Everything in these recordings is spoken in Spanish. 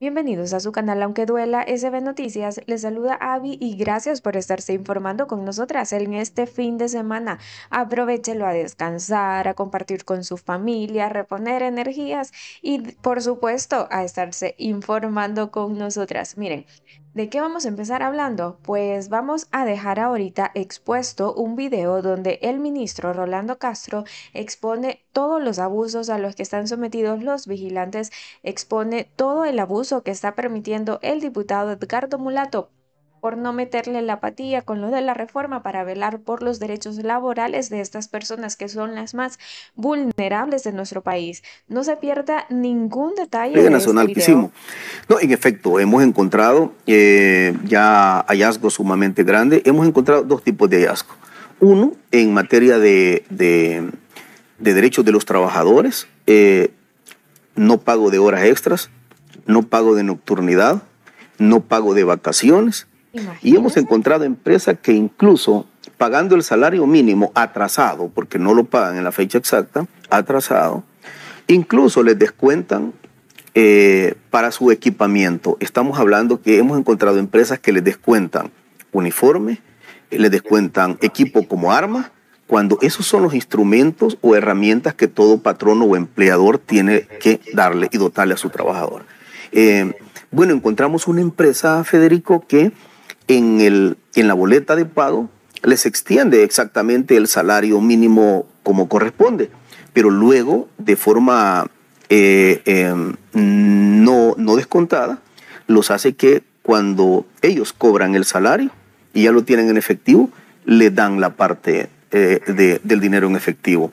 Bienvenidos a su canal Aunque Duela, SB Noticias. Les saluda Avi y gracias por estarse informando con nosotras en este fin de semana. Aprovechelo a descansar, a compartir con su familia, a reponer energías y, por supuesto, a estarse informando con nosotras. Miren, ¿De qué vamos a empezar hablando? Pues vamos a dejar ahorita expuesto un video donde el ministro Rolando Castro expone todos los abusos a los que están sometidos los vigilantes, expone todo el abuso que está permitiendo el diputado Edgardo Mulato por no meterle la patilla con lo de la reforma para velar por los derechos laborales de estas personas que son las más vulnerables de nuestro país. No se pierda ningún detalle. nacional este No, en efecto, hemos encontrado eh, ya hallazgos sumamente grandes. Hemos encontrado dos tipos de hallazgos. Uno, en materia de, derechos de los trabajadores, eh, no pago de horas extras, no pago de nocturnidad, no pago de vacaciones, y hemos encontrado empresas que incluso pagando el salario mínimo atrasado, porque no lo pagan en la fecha exacta, atrasado, incluso les descuentan eh, para su equipamiento. Estamos hablando que hemos encontrado empresas que les descuentan uniformes, eh, les descuentan equipo como armas, cuando esos son los instrumentos o herramientas que todo patrono o empleador tiene que darle y dotarle a su trabajador. Eh, bueno, encontramos una empresa, Federico, que en, el, en la boleta de pago les extiende exactamente el salario mínimo como corresponde, pero luego de forma eh, em, no, descontada los hace que cuando ellos cobran el salario y ya lo tienen en efectivo, le dan la parte eh, del dinero en efectivo.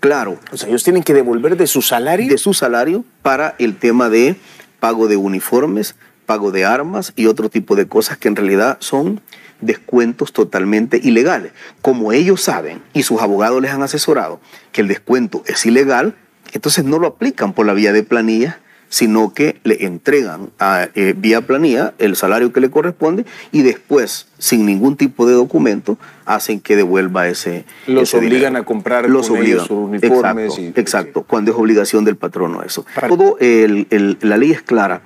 Claro. O sea, ellos tienen que devolver de su salario. De su salario para el tema de pago de uniformes, pago de armas y otro tipo de cosas que en realidad son descuentos totalmente ilegales. Como ellos saben y sus abogados les han asesorado que el descuento es ilegal, entonces no lo aplican por la vía de planilla, sino que le entregan a, ah, eh, vía planilla el salario que le corresponde y después, sin ningún tipo de documento, hacen que devuelva ese. Los obligan a comprar Los sus uniformes. Exacto, cuando es obligación del patrono eso. Todo la ley es clara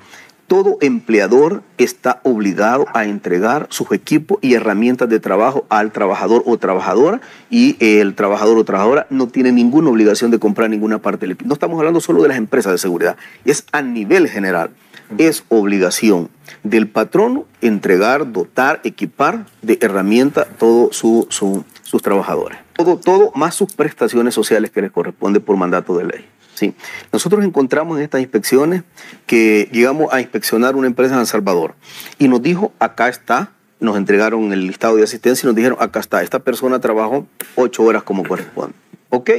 todo empleador está obligado a entregar sus equipos y herramientas de trabajo al trabajador o trabajadora y el trabajador o trabajadora no tiene ninguna obligación de comprar ninguna parte del equipo. No estamos hablando solo de las empresas de seguridad, es a nivel general. Es obligación del patrono entregar, dotar, equipar de herramienta todos sus trabajadores. Todo, todo más sus prestaciones sociales que les corresponde por mandato de ley. ¿sí? Nosotros encontramos en estas inspecciones que llegamos a inspeccionar una empresa en El Salvador y nos dijo, acá está, nos entregaron el listado de asistencia y nos dijeron, acá está, esta persona trabajó ocho horas como corresponde. Ok,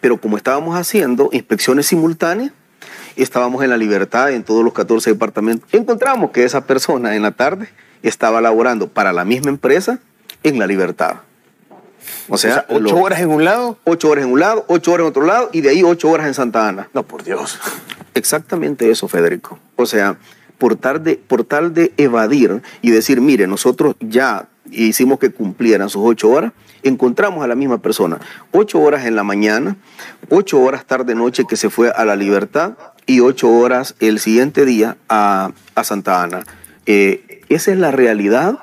pero como estábamos haciendo inspecciones simultáneas, estábamos en la libertad en todos los 14 departamentos, encontramos que esa persona en la tarde estaba laborando para la misma empresa en la libertad. O sea, ocho horas en un lado. Ocho horas en un lado, ocho horas en otro lado y de ahí ocho horas en Santa Ana. No, por Dios. Exactamente eso, Federico. O sea, por tal de, por tal evadir y decir, mire, nosotros ya hicimos que cumplieran sus ocho horas, encontramos a la misma persona. Ocho horas en la mañana, ocho horas tarde-noche que se fue a la libertad y ocho horas el siguiente día a, Santa Ana. Eh, esa es la realidad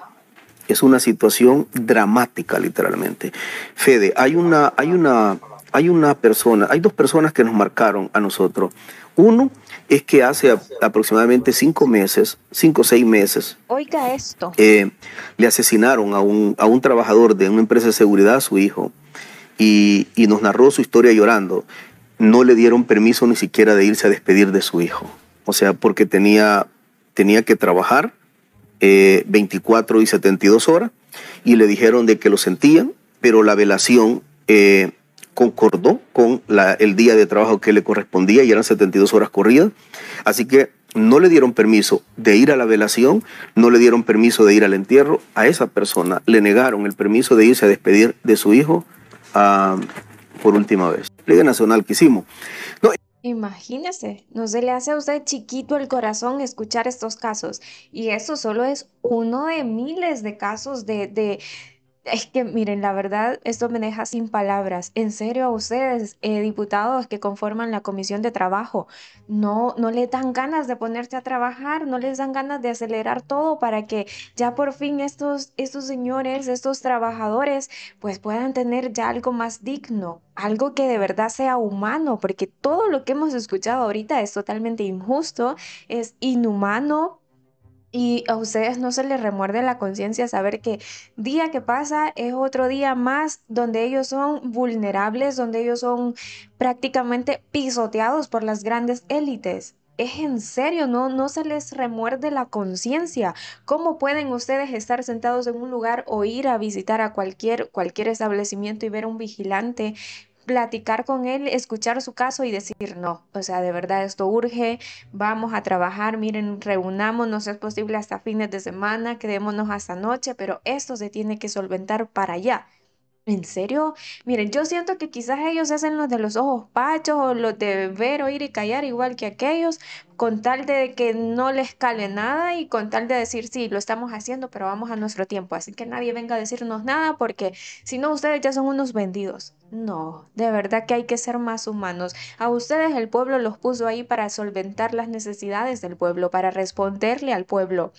es una situación dramática, literalmente. Fede, hay una, hay una, hay una persona, hay dos personas que nos marcaron a nosotros. Uno es que hace aproximadamente cinco meses, cinco o seis meses. esto. Eh, le asesinaron a un, trabajador de una empresa de seguridad, a su hijo, y, y nos narró su historia llorando. No le dieron permiso ni siquiera de irse a despedir de su hijo. O sea, porque tenía, tenía que trabajar 24 eh, y 72 horas y le dijeron de que lo sentían, pero la velación eh, concordó con el día de trabajo que le correspondía y eran 72 horas corridas. Así que no le dieron permiso de ir a la velación, no le dieron permiso de ir al entierro. A esa persona le negaron el permiso de irse a despedir de su hijo ah, por última vez. Liga Nacional que hicimos. No, Imagínese, no se le hace a usted chiquito el corazón escuchar estos casos. Y eso solo es uno de miles de casos de, de es que miren, la verdad, esto me deja sin palabras. En serio, a ustedes, eh, diputados que conforman la comisión de trabajo, no, no les dan ganas de ponerse a trabajar, no les dan ganas de acelerar todo para que ya por fin estos, estos señores, estos trabajadores, pues puedan tener ya algo más digno, algo que de verdad sea humano, porque todo lo que hemos escuchado ahorita es totalmente injusto, es inhumano, y a ustedes no se les remuerde la conciencia saber que día que pasa es otro día más donde ellos son vulnerables, donde ellos son prácticamente pisoteados por las grandes élites. Es en serio, no, no se les remuerde la conciencia. ¿Cómo pueden ustedes estar sentados en un lugar o ir a visitar a cualquier, cualquier establecimiento y ver a un vigilante platicar con él, escuchar su caso y decir, no, o sea, de verdad esto urge, vamos a trabajar, miren, reunámonos, es posible hasta fines de semana, quedémonos hasta noche, pero esto se tiene que solventar para allá. ¿En serio? Miren, yo siento que quizás ellos hacen los de los ojos pachos o los de ver, oír y callar igual que aquellos, con tal de que no les cale nada y con tal de decir, sí, lo estamos haciendo, pero vamos a nuestro tiempo. Así que nadie venga a decirnos nada porque si no, ustedes ya son unos vendidos. No, de verdad que hay que ser más humanos. A ustedes el pueblo los puso ahí para solventar las necesidades del pueblo, para responderle al pueblo.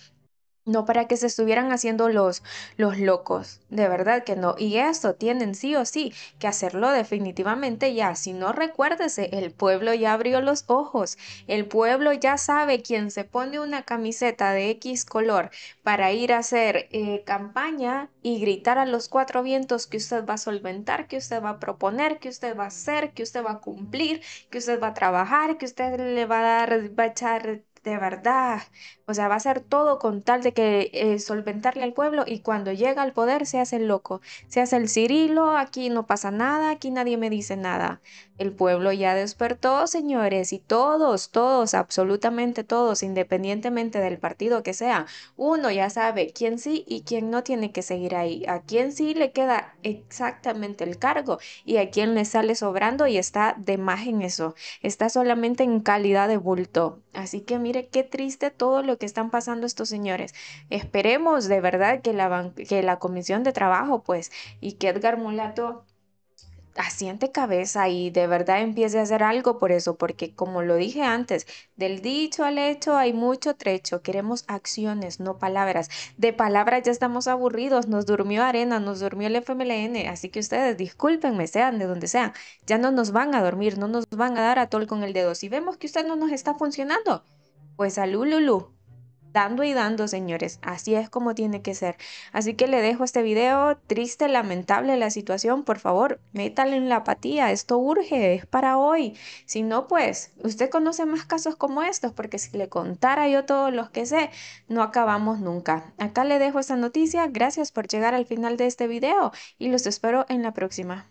No para que se estuvieran haciendo los, los locos, de verdad que no. Y eso tienen sí o sí que hacerlo definitivamente ya. Si no recuérdese, el pueblo ya abrió los ojos. El pueblo ya sabe quién se pone una camiseta de X color para ir a hacer eh, campaña y gritar a los cuatro vientos que usted va a solventar, que usted va a proponer, que usted va a hacer, que usted va a cumplir, que usted va a trabajar, que usted le va a dar, va a echar de verdad, o sea, va a ser todo con tal de que eh, solventarle al pueblo y cuando llega al poder se hace el loco, se hace el Cirilo, aquí no pasa nada, aquí nadie me dice nada. El pueblo ya despertó, señores, y todos, todos, absolutamente todos, independientemente del partido que sea, uno ya sabe quién sí y quién no tiene que seguir ahí, a quién sí le queda exactamente el cargo y a quién le sale sobrando y está de más en eso, está solamente en calidad de bulto. Así que mi mire qué triste todo lo que están pasando estos señores. Esperemos de verdad que la, que la comisión de trabajo, pues, y que Edgar Mulato asiente cabeza y de verdad empiece a hacer algo por eso, porque como lo dije antes, del dicho al hecho hay mucho trecho, queremos acciones, no palabras. De palabras ya estamos aburridos, nos durmió arena, nos durmió el FMLN, así que ustedes discúlpenme, sean de donde sean, ya no nos van a dormir, no nos van a dar a tol con el dedo. Si vemos que usted no nos está funcionando, pues salud, Lulu. Dando y dando, señores. Así es como tiene que ser. Así que le dejo este video. Triste, lamentable la situación. Por favor, métale en la apatía. Esto urge, es para hoy. Si no, pues, usted conoce más casos como estos, porque si le contara yo todos los que sé, no acabamos nunca. Acá le dejo esta noticia. Gracias por llegar al final de este video y los espero en la próxima.